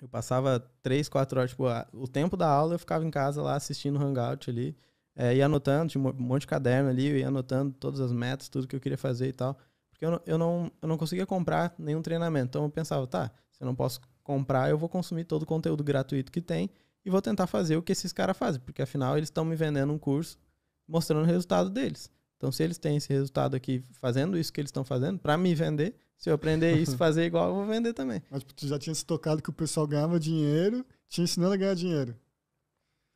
Eu passava três, quatro horas, tipo, o tempo da aula eu ficava em casa lá assistindo o Hangout ali, é, eh, e anotando, tinha um monte de caderno ali, eu ia anotando todas as metas, tudo que eu queria fazer e tal. Porque eu não, eu não, eu não conseguia comprar nenhum treinamento. Então eu pensava, tá, se eu não posso comprar, eu vou consumir todo o conteúdo gratuito que tem e vou tentar fazer o que esses caras fazem, porque afinal eles estão me vendendo um curso mostrando o resultado deles. Então, se eles têm esse resultado aqui fazendo isso que eles estão fazendo, para me vender, se eu aprender isso, fazer igual, eu vou vender também. Mas tu já tinha se tocado que o pessoal ganhava dinheiro, tinha ensinando a ganhar dinheiro.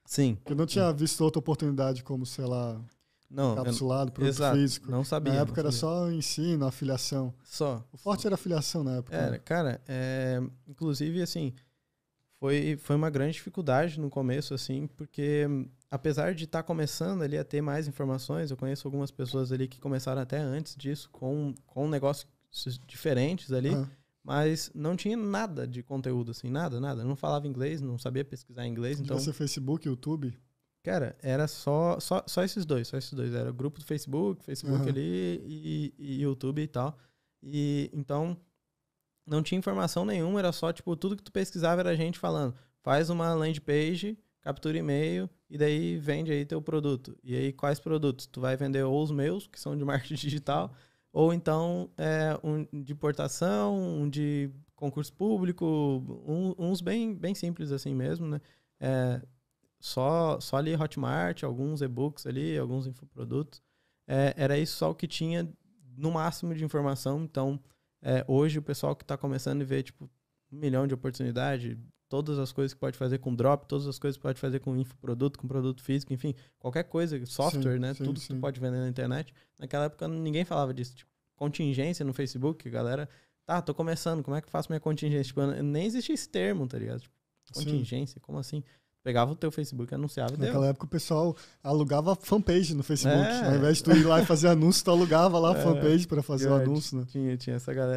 Sim. Eu não tinha visto outra oportunidade como, sei lá, não, encapsulado, produto exato, físico. Não sabia. Na época sabia. era só ensino, afiliação. Só. O forte era afiliação na época. Né? Era, cara, é, inclusive assim, foi, foi uma grande dificuldade no começo, assim, porque apesar de estar tá começando ali a ter mais informações, eu conheço algumas pessoas ali que começaram até antes disso com, com negócios diferentes ali, mas não tinha nada de conteúdo, assim, nada, nada. Eu não falava inglês, não sabia pesquisar inglês, então... Você Facebook, YouTube? Cara, era só, só, só esses dois, só esses dois. Era o grupo do Facebook, Facebook uhum. ali e, e YouTube e tal. E então não tinha informação nenhuma, era só, tipo, tudo que tu pesquisava era gente falando, faz uma landing page, captura e-mail e daí vende aí teu produto. E aí quais produtos? Tu vai vender ou os meus, que são de marketing digital, ou então é, um de importação, um de concurso público, um, uns bem, bem simples assim mesmo, né? É, só, só ali Hotmart, alguns e-books ali, alguns infoprodutos. É, era isso só o que tinha no máximo de informação, então é, hoje o pessoal que está começando a ver tipo, um milhão de oportunidade, todas as coisas que pode fazer com drop, todas as coisas que pode fazer com infoproduto, com produto físico, enfim, qualquer coisa, software, sim, né? Sim, tudo sim. que tu pode vender na internet. Naquela época ninguém falava disso. Tipo, contingência no Facebook, galera, tá, tô começando, como é que eu faço minha contingência? Tipo, nem existia esse termo, tá ligado? Tipo, contingência, como assim? Pegava o teu Facebook, anunciava Naquela deu. época o pessoal alugava fanpage no Facebook. É. Ao invés de tu ir lá e fazer anúncio, tu alugava lá a é. fanpage para fazer o anúncio, né? Tinha, tinha essa galera.